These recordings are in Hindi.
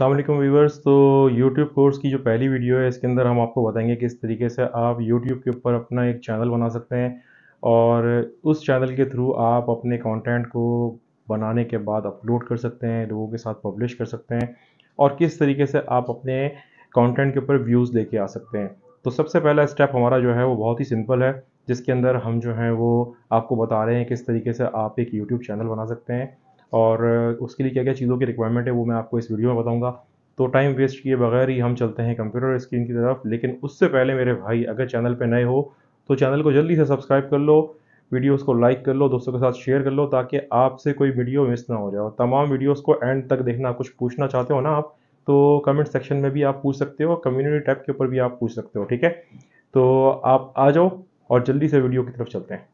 अल्लाम व्यूवर्स तो YouTube कोर्स की जो पहली वीडियो है इसके अंदर हम आपको बताएंगे किस तरीके से आप YouTube के ऊपर अपना एक चैनल बना सकते हैं और उस चैनल के थ्रू आप अपने कंटेंट को बनाने के बाद अपलोड कर सकते हैं लोगों के साथ पब्लिश कर सकते हैं और किस तरीके से आप अपने कंटेंट के ऊपर व्यूज़ लेके आ सकते हैं तो सबसे पहला स्टेप हमारा जो है वो बहुत ही सिंपल है जिसके अंदर हम जो हैं वो आपको बता रहे हैं किस तरीके से आप एक यूट्यूब चैनल बना सकते हैं और उसके लिए क्या क्या चीज़ों की रिक्वायरमेंट है वो मैं आपको इस वीडियो में बताऊँगा तो टाइम वेस्ट किए बगैर ही हम चलते हैं कंप्यूटर स्क्रीन की तरफ लेकिन उससे पहले मेरे भाई अगर चैनल पर नए हो तो चैनल को जल्दी से सब्सक्राइब कर लो वीडियोस को लाइक कर लो दोस्तों के साथ शेयर कर लो ताकि आपसे कोई वीडियो मिस ना हो जाए तमाम वीडियोस को एंड तक देखना कुछ पूछना चाहते हो ना आप तो कमेंट सेक्शन में भी आप पूछ सकते हो कम्युनिटी टैब के ऊपर भी आप पूछ सकते हो ठीक है तो आप आ जाओ और जल्दी से वीडियो की तरफ चलते हैं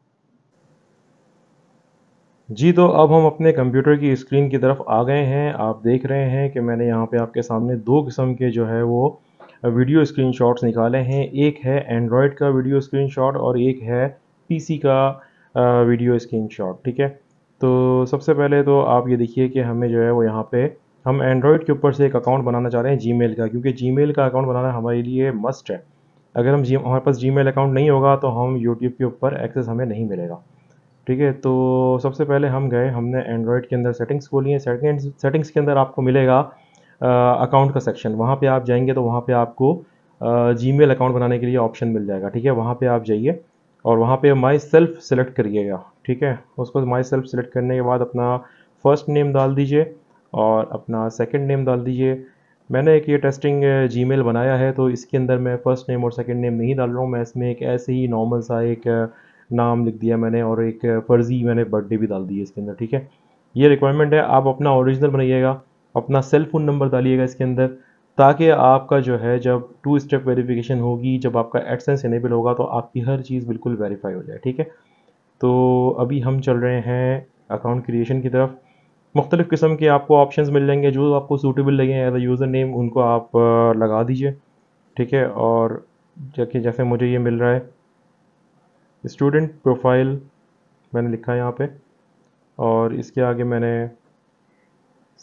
जी तो अब हम अपने कंप्यूटर की स्क्रीन की तरफ आ गए हैं आप देख रहे हैं कि मैंने यहाँ पे आपके सामने दो किस्म के जो है वो वीडियो स्क्रीनशॉट्स निकाले हैं एक है एंड्रॉयड का वीडियो स्क्रीनशॉट और एक है पीसी का वीडियो स्क्रीनशॉट ठीक है तो सबसे पहले तो आप ये देखिए कि हमें जो है वो यहाँ पे हम एंड्रॉयड के ऊपर से एक अकाउंट बनाना चाह रहे हैं जी का क्योंकि जी का अकाउंट बनाना हमारे लिए मस्ट है अगर हम जी हमारे पास जी अकाउंट नहीं होगा तो हम यूट्यूब के ऊपर एक्सेस हमें नहीं मिलेगा ठीक है तो सबसे पहले हम गए हमने एंड्रॉयड के अंदर सेटिंग्स खोली हैं सेटिंग्स सेटिंग्स के अंदर आपको मिलेगा अकाउंट का सेक्शन वहाँ पे आप जाएंगे तो वहाँ पे आपको जी मेल अकाउंट बनाने के लिए ऑप्शन मिल जाएगा ठीक है वहाँ पे आप जाइए और वहाँ पे माई सेल्फ सेलेक्ट करिएगा ठीक है उसको माई सेल्फ सेलेक्ट करने के बाद अपना फर्स्ट नेम डाल दीजिए और अपना सेकेंड नेम डाल दीजिए मैंने एक ये टेस्टिंग जी बनाया है तो इसके अंदर मैं फ़र्स्ट नेम और सेकेंड नेम नहीं डाल रहा हूँ मैं इसमें एक ऐसे ही नॉर्मल सा एक नाम लिख दिया मैंने और एक फर्जी मैंने बर्थडे भी डाल दी है इसके अंदर ठीक है ये रिक्वायरमेंट है आप अपना ओरिजिनल बनाइएगा अपना सेल फ़ोन नंबर डालिएगा इसके अंदर ताकि आपका जो है जब टू स्टेप वेरिफिकेशन होगी जब आपका एडसेंस इनेबल होगा तो आपकी हर चीज़ बिल्कुल वेरीफाई हो जाए ठीक है तो अभी हम चल रहे हैं अकाउंट क्रिएशन की तरफ मुख्तलिफ़ किस्म के आपको ऑप्शंस मिल जाएंगे जो आपको सूटेबल लगे एज अ यूज़र नेम उनको आप लगा दीजिए ठीक है और जैसे मुझे ये मिल रहा है स्टूडेंट प्रोफाइल मैंने लिखा है यहाँ पे और इसके आगे मैंने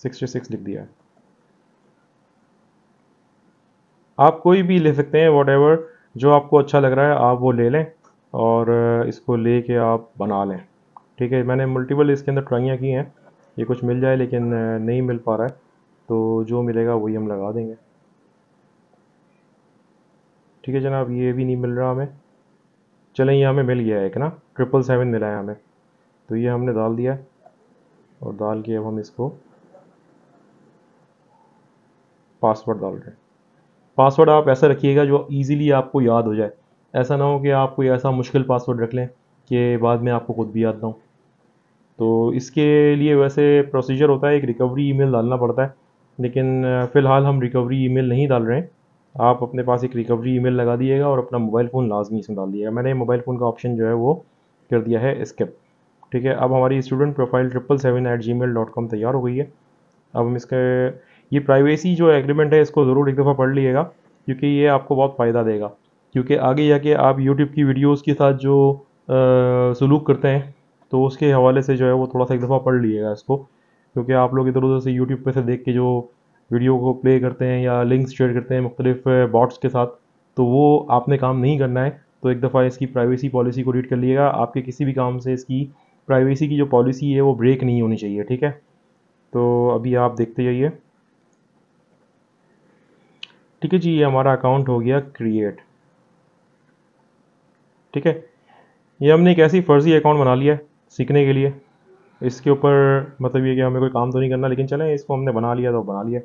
66 लिख दिया है आप कोई भी ले सकते हैं वॉट जो आपको अच्छा लग रहा है आप वो ले लें और इसको ले के आप बना लें ठीक है मैंने मल्टीपल इसके अंदर ट्राइयाँ की हैं ये कुछ मिल जाए लेकिन नहीं मिल पा रहा है तो जो मिलेगा वही हम लगा देंगे ठीक है जनाब ये भी नहीं मिल रहा हमें चलें ये हमें मिल गया है एक ना ट्रिपल सेवन मिला है हमें तो ये हमने डाल दिया और डाल के अब हम इसको पासवर्ड डाल रहे हैं पासवर्ड आप ऐसा रखिएगा जो इजीली आपको याद हो जाए ऐसा ना हो कि आप कोई ऐसा मुश्किल पासवर्ड रख लें कि बाद में आपको खुद भी याद ना हो तो इसके लिए वैसे प्रोसीजर होता है एक रिकवरी ईमेल डालना पड़ता है लेकिन फ़िलहाल हम रिकवरी ईमेल नहीं डाल रहे हैं आप अपने पास एक रिकवरी ईमेल लगा दिएगा और अपना मोबाइल फ़ोन लाजमी इसमें डाल दिएगा मैंने मोबाइल फ़ोन का ऑप्शन जो है वो कर दिया है स्किप ठीक है अब हमारी student profile triple seven at Gmail dot com तैयार हो गई है अब हम इसके ये प्राइवेसी जो एग्रीमेंट है इसको ज़रूर एक दफ़ा पढ़ लीजिएगा क्योंकि ये आपको बहुत फ़ायदा देगा क्योंकि आगे जाके आप यूट्यूब की वीडियोज़ के साथ जो सलूक करते हैं तो उसके हवाले से जो है वो थोड़ा सा एक दफ़ा पढ़ लीजिएगा इसको क्योंकि आप लोग इधर उधर से यूट्यूब पर से देख के जो वीडियो को प्ले करते हैं या लिंक्स शेयर करते हैं मुख्तलिफ बॉट्स के साथ तो वो आपने काम नहीं करना है तो एक दफ़ा इसकी प्राइवेसी पॉलिसी को रीड कर लीजिएगा आपके किसी भी काम से इसकी प्राइवेसी की जो पॉलिसी है वो ब्रेक नहीं होनी चाहिए ठीक है तो अभी आप देखते जाइए ठीक है जी ये हमारा अकाउंट हो गया क्रिएट ठीक है ये हमने एक ऐसी फर्जी अकाउंट बना लिया है सीखने के लिए इसके ऊपर मतलब ये कि हमें कोई काम तो नहीं करना लेकिन चलें इसको हमने बना लिया तो बना लिया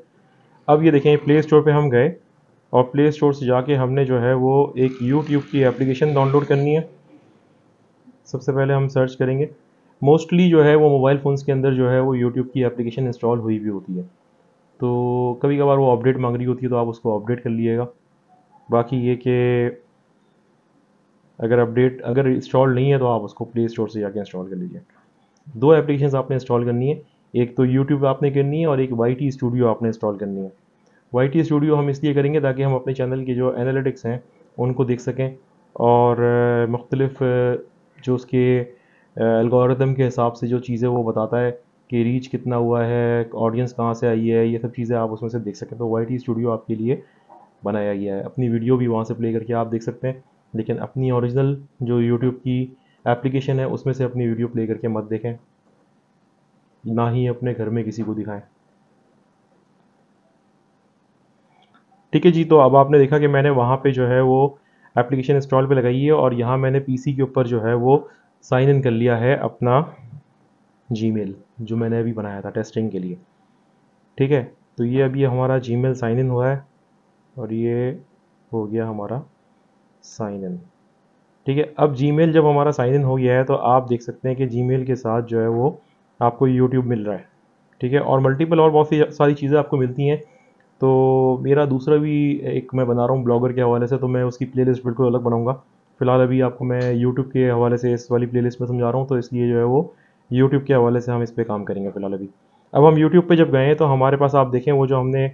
अब ये देखें प्ले स्टोर पर हम गए और प्ले स्टोर से जाके हमने जो है वो एक यूट्यूब की एप्लीकेशन डाउनलोड करनी है सबसे पहले हम सर्च करेंगे मोस्टली जो है वो मोबाइल फ़ोन्स के अंदर जो है वो यूट्यूब की एप्लीकेशन इंस्टॉल हुई भी होती है तो कभी कभार वो अपडेट मांग रही होती है तो आप उसको अपडेट कर लीजिएगा बाकी ये कि अगर अपडेट अगर इंस्टॉल नहीं है तो आप उसको प्ले स्टोर से जाके इंस्टॉल कर लीजिए दो एप्लीकेशन आपने इंस्टॉल करनी है एक तो यूट्यूब आपने करनी है और एक वाई स्टूडियो आपने इंस्टॉल करनी है वाई स्टूडियो हम इसलिए करेंगे ताकि हम अपने चैनल के जो एनालिटिक्स हैं उनको देख सकें और मुख्तलिफ जो उसके एल्गोरिथम के हिसाब से जो चीज़ें वो बताता है कि रीच कितना हुआ है ऑडियंस कहाँ से आई है ये सब चीज़ें आप उसमें से देख सकें तो वाई स्टूडियो आपके लिए बनाया गया है अपनी वीडियो भी वहाँ से प्ले करके आप देख सकते हैं लेकिन अपनी ओरिजिनल जो यूट्यूब की एप्लीकेशन है उसमें से अपनी वीडियो प्ले करके मत देखें ना ही अपने घर में किसी को दिखाएं ठीक है जी तो अब आपने देखा कि मैंने वहां पे जो है वो एप्लीकेशन इंस्टॉल पे लगाई है और यहाँ मैंने पीसी के ऊपर जो है वो साइन इन कर लिया है अपना जीमेल जो मैंने अभी बनाया था टेस्टिंग के लिए ठीक है तो ये अभी हमारा जीमेल साइन इन हुआ है और ये हो गया हमारा साइन इन ठीक है अब जीमेल जब हमारा साइन इन हो गया है तो आप देख सकते हैं कि जीमेल के साथ जो है वो आपको यूट्यूब मिल रहा है ठीक है और मल्टीपल और बहुत सी सारी चीज़ें आपको मिलती हैं तो मेरा दूसरा भी एक मैं बना रहा हूँ ब्लॉगर के हवाले से तो मैं उसकी प्लेलिस्ट बिल्कुल अलग बनाऊँगा फ़िलहाल अभी आपको मैं यूट्यूब के हवाले से इस वाली प्ले में समझा रहा हूँ तो इसलिए जो है वो यूट्यूब के हवाले से हम इस पर काम करेंगे फ़िलहाल अभी अब हम यूट्यूब पर जब गए तो हमारे पास आप देखें वो जो हमने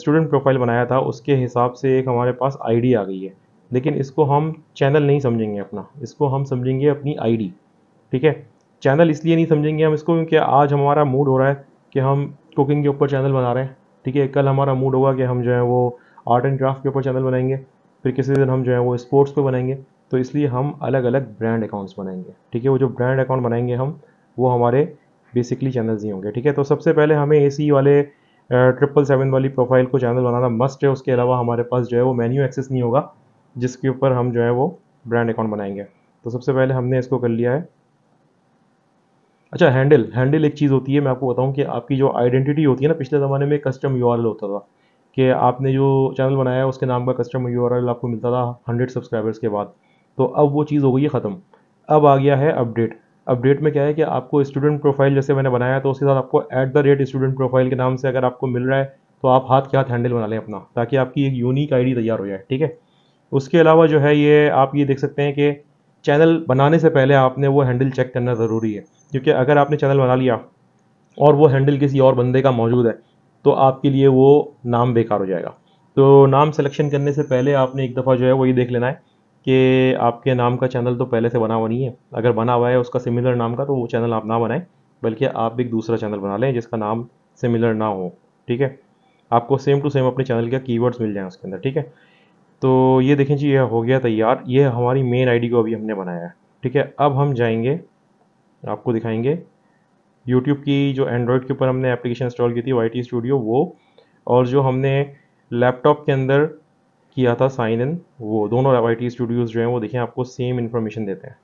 स्टूडेंट प्रोफाइल बनाया था उसके हिसाब से एक हमारे पास आईडी आ गई है लेकिन इसको हम चैनल नहीं समझेंगे अपना इसको हम समझेंगे अपनी आईडी ठीक है चैनल इसलिए नहीं समझेंगे हम इसको क्योंकि आज हमारा मूड हो रहा है कि हम कुकिंग के ऊपर चैनल बना रहे हैं ठीक है कल हमारा मूड होगा कि हम जो है वो आर्ट एंड क्राफ्ट के ऊपर चैनल बनाएंगे फिर किसी दिन हम जो है वो स्पोर्ट्स पर बनाएंगे तो इसलिए हम अलग अलग ब्रांड अकाउंट्स बनाएंगे ठीक है वो जो ब्रांड अकाउंट बनाएंगे हम वो हमारे बेसिकली चैनल्स ही होंगे ठीक है तो सबसे पहले हमें ए वाले ट्रिपल सेवन वाली प्रोफाइल को चैनल बनाना मस्ट है उसके अलावा हमारे पास जो है वो मेन्यू एक्सेस नहीं होगा जिसके ऊपर हम जो है वो ब्रांड अकाउंट बनाएंगे तो सबसे पहले हमने इसको कर लिया है अच्छा हैंडल हैंडल एक चीज़ होती है मैं आपको बताऊं कि आपकी जो आइडेंटिटी होती है ना पिछले ज़माने में कस्टम यू होता था कि आपने जो चैनल बनाया उसके नाम का कस्टम यू आपको मिलता था हंड्रेड सब्सक्राइबर्स के बाद तो अब वो चीज़ हो गई है ख़त्म अब आ गया है अपडेट अपडेट में क्या है कि आपको स्टूडेंट प्रोफाइल जैसे मैंने बनाया तो उसके साथ आपको at the rate student profile के नाम से अगर आपको मिल रहा है तो आप हाथ के हाथ हैंडल बना लें अपना ताकि आपकी एक यूनिक आईडी तैयार हो जाए ठीक है उसके अलावा जो है ये आप ये देख सकते हैं कि चैनल बनाने से पहले आपने वो हैंडल चेक करना ज़रूरी है क्योंकि अगर आपने चैनल बना लिया और वो हैंडल किसी और बंदे का मौजूद है तो आपके लिए वो नाम बेकार हो जाएगा तो नाम सिलेक्शन करने से पहले आपने एक दफ़ा जो है वो ये देख लेना है कि आपके नाम का चैनल तो पहले से बना हुआ नहीं है अगर बना हुआ है उसका सिमिलर नाम का तो वो चैनल आप ना बनाएं बल्कि आप एक दूसरा चैनल बना लें जिसका नाम सिमिलर ना हो ठीक है आपको सेम टू सेम अपने चैनल के कीवर्ड्स मिल जाएंगे उसके अंदर ठीक है तो ये देखें जी ये हो गया तैयार ये हमारी मेन आईडी को अभी हमने बनाया है ठीक है अब हम जाएंगे आपको दिखाएंगे यूट्यूब की जो एंड्रॉयड के ऊपर हमने एप्लीकेशन इंस्टॉल की थी वाई स्टूडियो वो और जो हमने लैपटॉप के अंदर किया था साइन इन वो दोनों वाई टी स्टूडियोज़ जो हैं वो देखें आपको सेम इन्फॉर्मेशन देते हैं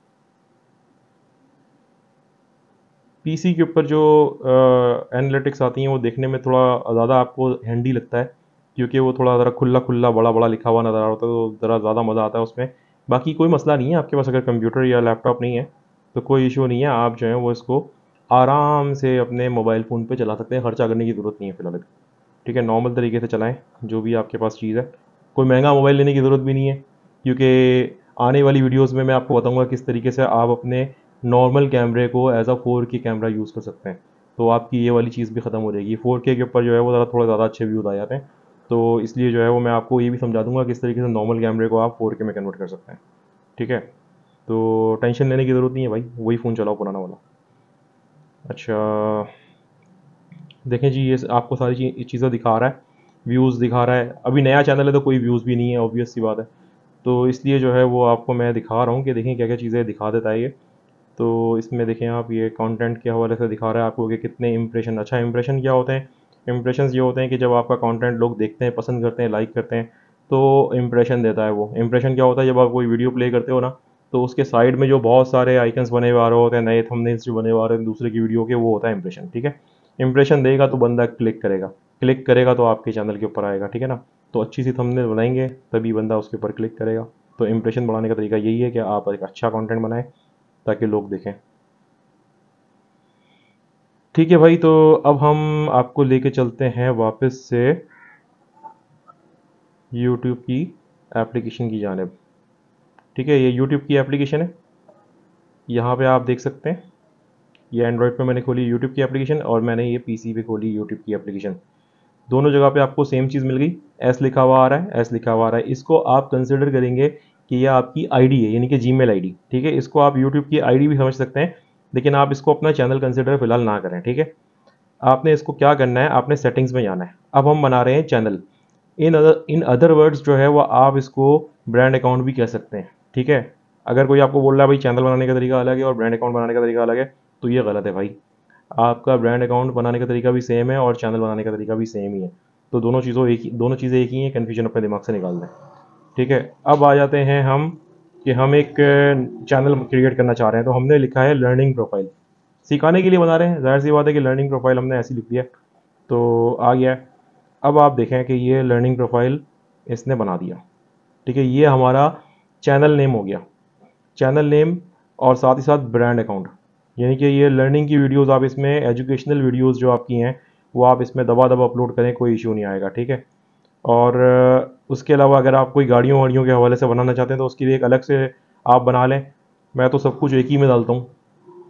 पीसी के ऊपर जो एनालिटिक्स आती हैं वो देखने में थोड़ा ज़्यादा आपको हैंडी लगता है क्योंकि वो थोड़ा ज़रा खुला खुला बड़ा बड़ा लिखा हुआ नज़र आ रहा होता है तो ज़रा ज़्यादा मज़ा आता है उसमें बाकी कोई मसला नहीं है आपके पास अगर कंप्यूटर या लैपटॉप नहीं है तो कोई इशू नहीं है आप जो है वो इसको आराम से अपने मोबाइल फ़ोन पे चला सकते हैं खर्चा करने की ज़रूरत नहीं है फ़िलहाल ठीक है नॉर्मल तरीके से चलाएं जो भी आपके पास चीज़ है कोई महंगा मोबाइल लेने की ज़रूरत भी नहीं है क्योंकि आने वाली वीडियोस में मैं आपको बताऊंगा किस तरीके से आप अपने नॉर्मल कैमरे को as a four K camera use कर सकते हैं तो आपकी ये वाली चीज़ भी ख़त्म हो जाएगी फोर के ऊपर जो है वो ज़रा थोड़ा ज़्यादा अच्छे व्यूज़ आ जाते हैं तो इसलिए जो है वो मैं आपको ये भी समझा दूंगा किस तरीके से नॉर्मल कैमरे को आप फोर के में कन्वर्ट कर सकते हैं ठीक है तो टेंशन लेने की ज़रूरत नहीं है भाई वही फ़ोन चलाओ पुराना वाला अच्छा देखें जी ये आपको सारी चीज़ें दिखा रहा है व्यूज़ दिखा रहा है अभी नया चैनल है तो कोई व्यूज़ भी नहीं है ऑब्वियस सी बात है तो इसलिए जो है वो आपको मैं दिखा रहा हूँ कि देखें क्या क्या चीज़ें दिखा देता है ये तो इसमें देखें आप ये कंटेंट के हवाले से दिखा रहा है आपको कि कितने इंप्रेशन अच्छा इंप्रेशन क्या होते हैं इंप्रेशन ये होते हैं कि जब आपका कॉन्टेंट लोग देखते हैं पसंद करते हैं लाइक करते हैं तो इंप्रेशन देता है वो इंप्रेशन क्या होता है जब आप कोई वीडियो प्ले करते हो ना तो उसके साइड में जो बहुत सारे आइकन्स बने हुए आ रहे होते हैं नए थंबनेल्स जो बने हुए आ रहे हैं दूसरे की वीडियो के वो होता है इंप्रेशन ठीक है इंप्रेशन देगा तो बंदा क्लिक करेगा क्लिक करेगा तो आपके चैनल के ऊपर आएगा ठीक है ना तो अच्छी सी थंबनेल बनाएंगे तभी बंदा उसके ऊपर क्लिक करेगा तो इंप्रेशन बढ़ाने का तरीका यही है कि आप एक अच्छा कॉन्टेंट बनाएं ताकि लोग देखें ठीक है भाई तो अब हम आपको लेके चलते हैं वापस से यूट्यूब की एप्लीकेशन की जानब ठीक है ये यूट्यूब की एप्लीकेशन है यहाँ पे आप देख सकते हैं ये एंड्रॉयड पे मैंने खोली यूट्यूब की एप्लीकेशन और मैंने ये पीसी पे खोली यूट्यूब की एप्लीकेशन दोनों जगह पे आपको सेम चीज़ मिल गई एस लिखा हुआ आ रहा है एस लिखा हुआ आ रहा है इसको आप कंसिडर करेंगे कि यह आपकी आई है यानी कि जी मेल ठीक है इसको आप यूट्यूब की आई भी समझ सकते हैं लेकिन आप इसको अपना चैनल कंसिडर फिलहाल ना करें ठीक है आपने इसको क्या करना है आपने सेटिंग्स में जाना है अब हम बना रहे हैं channel in other in other words जो है वह आप इसको ब्रांड अकाउंट भी कह सकते हैं ठीक है अगर कोई आपको बोल रहा है भाई चैनल बनाने का तरीका अलग है और ब्रांड अकाउंट बनाने का तरीका अलग है तो ये गलत है भाई आपका ब्रांड अकाउंट बनाने का तरीका भी सेम है और चैनल बनाने का तरीका भी सेम ही है तो दोनों चीज़ों एक ही दोनों चीज़ें एक ही हैं कन्फ्यूजन अपने दिमाग से निकाल दें ठीक है अब आ जाते हैं हम कि हम एक चैनल क्रिएट करना चाह रहे हैं तो हमने लिखा है लर्निंग प्रोफाइल सिखाने के लिए बना रहे हैं जाहिर सी बात है कि लर्निंग प्रोफाइल हमने ऐसी लिख दिया तो आ गया अब आप देखें कि ये लर्निंग प्रोफाइल इसने बना दिया ठीक है ये हमारा चैनल नेम हो गया चैनल नेम और साथ ही साथ ब्रांड अकाउंट यानी कि ये लर्निंग की वीडियोज़ आप इसमें एजुकेशनल वीडियोज़ जो आपकी हैं वो आप इसमें दबा दबा अपलोड करें कोई इशू नहीं आएगा ठीक है और उसके अलावा अगर आप कोई गाड़ियों वाड़ियों के हवाले से बनाना चाहते हैं तो उसके लिए एक अलग से आप बना लें मैं तो सब कुछ एक ही में डालता हूँ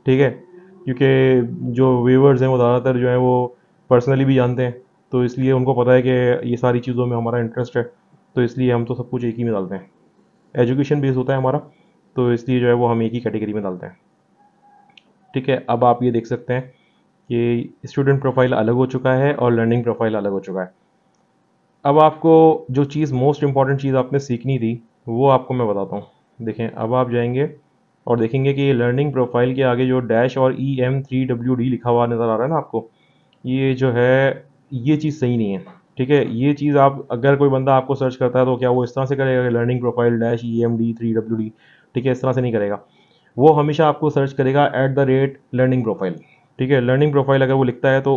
ठीक है क्योंकि जो व्यूवर्स हैं वो ज़्यादातर जो हैं वो पर्सनली भी जानते हैं तो इसलिए उनको पता है कि ये सारी चीज़ों में हमारा इंटरेस्ट है तो इसलिए हम तो सब कुछ एक ही में डालते हैं एजुकेशन बेस्ड होता है हमारा तो इसलिए जो है वो हम एक ही कैटेगरी में डालते हैं ठीक है अब आप ये देख सकते हैं कि स्टूडेंट प्रोफाइल अलग हो चुका है और लर्निंग प्रोफाइल अलग हो चुका है अब आपको जो चीज़ मोस्ट इम्पॉर्टेंट चीज़ आपने सीखनी थी वो आपको मैं बताता हूँ देखें अब आप जाएंगे और देखेंगे कि लर्निंग प्रोफाइल के आगे जो डैश और E e M three W D लिखा हुआ नज़र आ रहा है ना आपको ये जो है ये चीज़ सही नहीं है ठीक है ये चीज़ आप अगर कोई बंदा आपको सर्च करता है तो क्या वो इस तरह से करेगा learning profile dash E M D three W D ठीक है इस तरह से नहीं करेगा वो हमेशा आपको सर्च करेगा at the rate learning profile ठीक है लर्निंग प्रोफाइल अगर वो लिखता है तो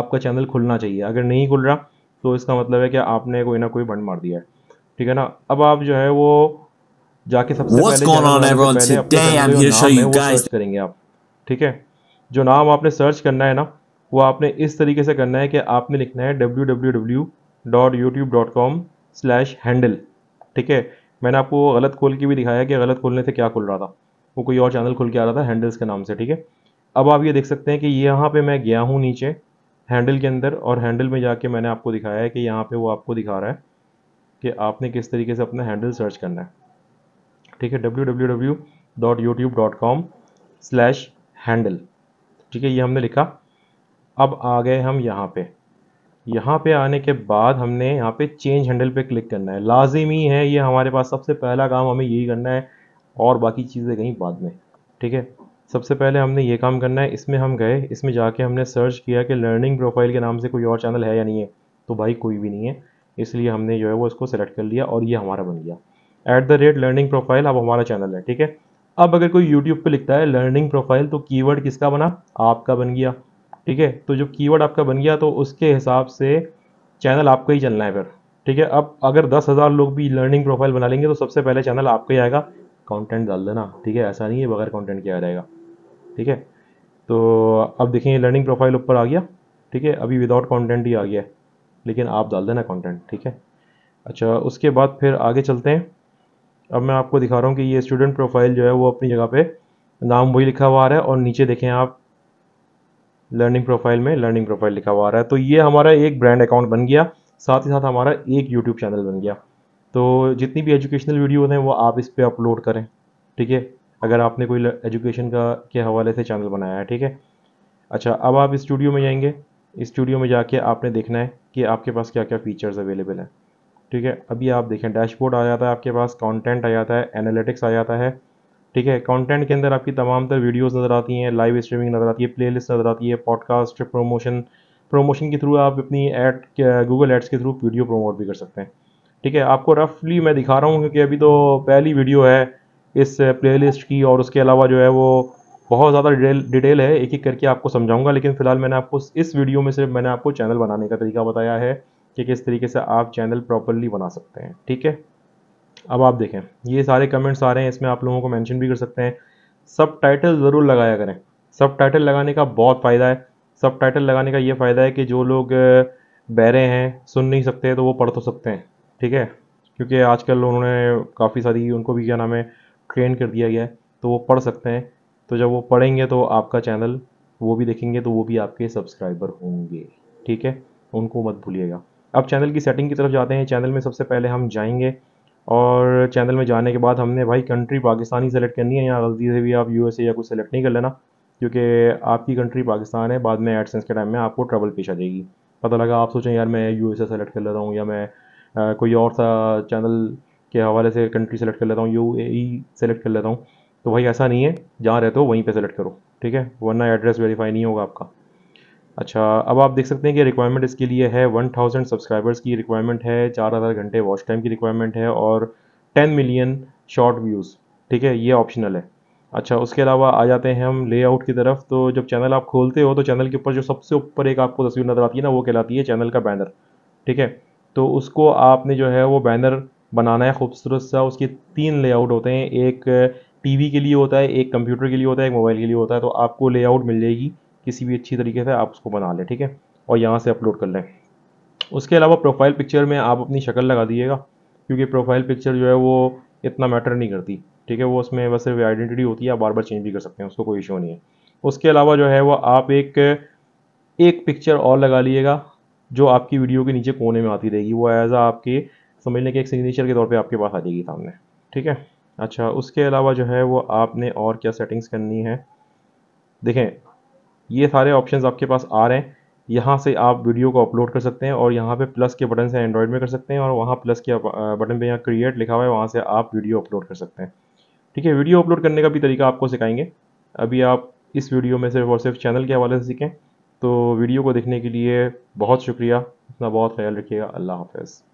आपका चैनल खुलना चाहिए अगर नहीं खुल रहा तो इसका मतलब है कि आपने कोई ना कोई बंड मार दिया है ठीक है ना अब आप जो है वो जाके सबसे What's पहले, पहले अपने करेंगे आप ठीक है जो नाम आपने सर्च करना है ना वो आपने इस तरीके से करना है कि आपने लिखना है W W W dot YouTube dot com slash handle ठीक है मैंने आपको गलत खोल के भी दिखाया कि गलत खोलने से क्या खुल रहा था वो कोई और चैनल खुल के आ रहा था हैंडल्स के नाम से ठीक है अब आप ये देख सकते हैं कि यहाँ पे मैं गया हूँ नीचे हैंडल के अंदर और हैंडल में जाके मैंने आपको दिखाया है कि यहाँ पे वो आपको दिखा रहा है कि आपने किस तरीके से अपना हैंडल सर्च करना है ठीक है W W W dot YouTube dot com slash handle ठीक है ये हमने लिखा अब आ गए हम यहाँ पे यहाँ पे आने के बाद हमने यहाँ पे चेंज हैंडल पे क्लिक करना है लाजिमी है ये हमारे पास सबसे पहला काम हमें यही करना है और बाकी चीज़ें कहीं बाद में ठीक है सबसे पहले हमने ये काम करना है इसमें हम गए इसमें जाके हमने सर्च किया कि लर्निंग प्रोफाइल के नाम से कोई और चैनल है या नहीं है तो भाई कोई भी नहीं है इसलिए हमने जो है वो इसको सेलेक्ट कर लिया और ये हमारा बन गया at the rate learning profile अब हमारा चैनल है ठीक है अब अगर कोई यूट्यूब पर लिखता है लर्निंग प्रोफाइल तो कीवर्ड किसका बना आपका बन गया ठीक है तो जो कीवर्ड आपका बन गया तो उसके हिसाब से चैनल आपका ही चलना है फिर ठीक है अब अगर दस हज़ार लोग भी लर्निंग प्रोफाइल बना लेंगे तो सबसे पहले चैनल आपका ही आएगा कंटेंट डाल देना ठीक है ऐसा नहीं है बगैर कंटेंट किया आ जाएगा ठीक है तो अब देखेंगे लर्निंग प्रोफाइल ऊपर आ गया ठीक है अभी विदाउट कॉन्टेंट ही आ गया है लेकिन आप डाल देना कॉन्टेंट ठीक है अच्छा उसके बाद फिर आगे चलते हैं अब मैं आपको दिखा रहा हूँ कि ये स्टूडेंट प्रोफाइल जो है वो अपनी जगह पे नाम वही लिखा हुआ आ रहा है और नीचे देखें आप लर्निंग प्रोफाइल में लर्निंग प्रोफाइल लिखा हुआ आ रहा है तो ये हमारा एक ब्रांड अकाउंट बन गया साथ ही साथ हमारा एक यूट्यूब चैनल बन गया तो जितनी भी एजुकेशनल वीडियो हैं वो आप इस पर अपलोड करें ठीक है अगर आपने कोई एजुकेशन का के हवाले से चैनल बनाया है ठीक है अच्छा अब आप स्टूडियो में जाएंगे स्टूडियो में जाके आपने देखना है कि आपके पास क्या क्या फ़ीचर्स अवेलेबल हैं ठीक है अभी आप देखें डैशबोर्ड आ जाता है आपके पास कंटेंट आ जाता है एनालिटिक्स आ जाता है ठीक है कंटेंट के अंदर आपकी तमाम तर वीडियोस नज़र आती हैं लाइव स्ट्रीमिंग नज़र आती है प्लेलिस्ट नज़र आती है पॉडकास्ट प्रमोशन प्रमोशन के थ्रू आप अपनी एड गूगल एड्स के थ्रू वीडियो प्रमोट भी कर सकते हैं ठीक है आपको रफली मैं दिखा रहा हूँ क्योंकि अभी तो पहली वीडियो है इस प्ले की और उसके अलावा जो है वो बहुत ज़्यादा डिटेल डिटेल है एक एक करके आपको समझाऊंगा लेकिन फ़िलहाल मैंने आपको इस वीडियो में सिर्फ मैंने आपको चैनल बनाने का तरीका बताया है कि किस तरीके से आप चैनल प्रॉपरली बना सकते हैं ठीक है अब आप देखें ये सारे कमेंट्स आ रहे हैं इसमें आप लोगों को मेंशन भी कर सकते हैं सब टाइटल ज़रूर लगाया करें सब टाइटल लगाने का बहुत फ़ायदा है सब टाइटल लगाने का ये फ़ायदा है कि जो लोग बहरे हैं सुन नहीं सकते तो वो पढ़ तो सकते हैं ठीक है क्योंकि आजकल उन्होंने काफ़ी सारी उनको भी क्या नाम है ट्रेन कर दिया गया है तो वो पढ़ सकते हैं तो जब वो पढ़ेंगे तो आपका चैनल वो भी देखेंगे तो वो भी आपके सब्सक्राइबर होंगे ठीक है उनको मत भूलिएगा अब चैनल की सेटिंग की तरफ जाते हैं चैनल में सबसे पहले हम जाएंगे और चैनल में जाने के बाद हमने भाई कंट्री पाकिस्तानी सेलेक्ट करनी है यहाँ गलती से भी आप यू या कुछ सेलेक्ट नहीं कर लेना क्योंकि आपकी कंट्री पाकिस्तान है बाद में एडसेंस के टाइम में आपको ट्रबल पेश आ जाएगी पता लगा आप सोचें यार मैं यू एस सेलेक्ट कर लेता हूँ या मैं आ, कोई और सा चैनल के हवाले से कंट्री सेलेक्ट कर लेता हूँ यू ए ई सेलेक्ट कर लेता हूँ तो भाई ऐसा नहीं है जहाँ रहते हो वहीं पर सेलेक्ट करो ठीक है वरना एड्रेस वेरीफाई नहीं होगा आपका अच्छा अब आप देख सकते हैं कि रिक्वायरमेंट इसके लिए है 1000 सब्सक्राइबर्स की रिक्वायरमेंट है 4000 घंटे वॉच टाइम की रिक्वायरमेंट है और 10 मिलियन शॉर्ट व्यूज़ ठीक है ये ऑप्शनल है अच्छा उसके अलावा आ जाते हैं हम लेआउट की तरफ तो जब चैनल आप खोलते हो तो चैनल के ऊपर जो सबसे ऊपर एक आपको तस्वीर नज़र आती है ना वो कहलाती है चैनल का बैनर ठीक है तो उसको आपने जो है वो बैनर बनाना है खूबसूरत सा उसके तीन लेआउट होते हैं एक टीवी के लिए होता है एक कंप्यूटर के लिए होता है एक मोबाइल के लिए होता है तो आपको लेआउट मिल जाएगी किसी भी अच्छी तरीके से आप उसको बना लें ठीक है और यहाँ से अपलोड कर लें उसके अलावा प्रोफाइल पिक्चर में आप अपनी शक्ल लगा दीजिएगा क्योंकि प्रोफाइल पिक्चर जो है वो इतना मैटर नहीं करती ठीक है वो उसमें बस सिर्फ आइडेंटिटी होती है आप बार बार चेंज भी कर सकते हैं उसको कोई इशू नहीं है उसके अलावा जो है वो आप एक एक पिक्चर और लगा लीजिएगा जो आपकी वीडियो के नीचे कोने में आती रहेगी वो एज आ आपके समझ लें कि एक सिग्नेचर के तौर पे आपके पास आ जाएगी सामने ठीक है अच्छा उसके अलावा जो है वो आपने और क्या सेटिंग्स करनी है देखें ये सारे ऑप्शंस आपके पास आ रहे हैं यहाँ से आप वीडियो को अपलोड कर सकते हैं और यहाँ पे प्लस के बटन से एंड्रॉयड में कर सकते हैं और वहाँ प्लस के बटन पे यहाँ क्रिएट लिखा हुआ है वहाँ से आप वीडियो अपलोड कर सकते हैं ठीक है वीडियो अपलोड करने का भी तरीका आपको सिखाएंगे अभी आप इस वीडियो में सिर्फ और सिर्फ चैनल के हवाले से सीखें तो वीडियो को देखने के लिए बहुत शुक्रिया अपना बहुत ख्याल रखिएगा अल्लाह हाफिज़